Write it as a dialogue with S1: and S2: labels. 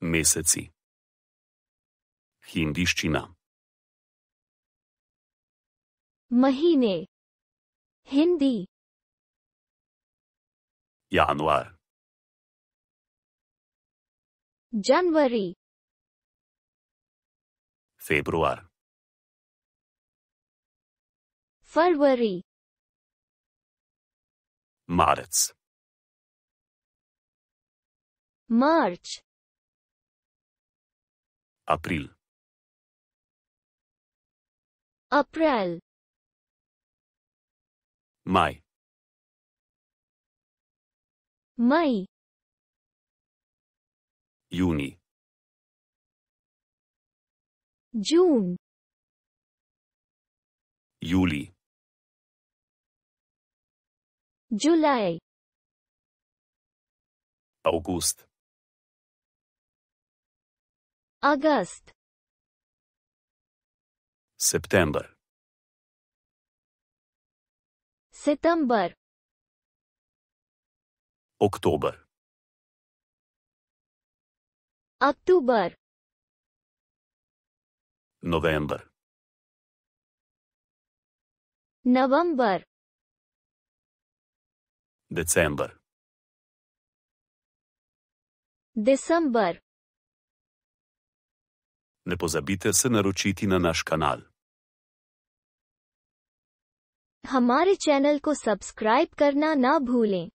S1: meseci. Hindiščina.
S2: Mahine. Hindi. Januar, जनवरी
S1: Februar,
S2: फरवरी
S1: Marec,
S2: March. April. April. Mai. Mai. Juni. June. Juli. July.
S1: August.
S2: August
S1: September
S2: September October October November November December December
S1: ne pozabite se naročiti na naš kanal.
S2: हमारे channel को subscribe करना ना भूलें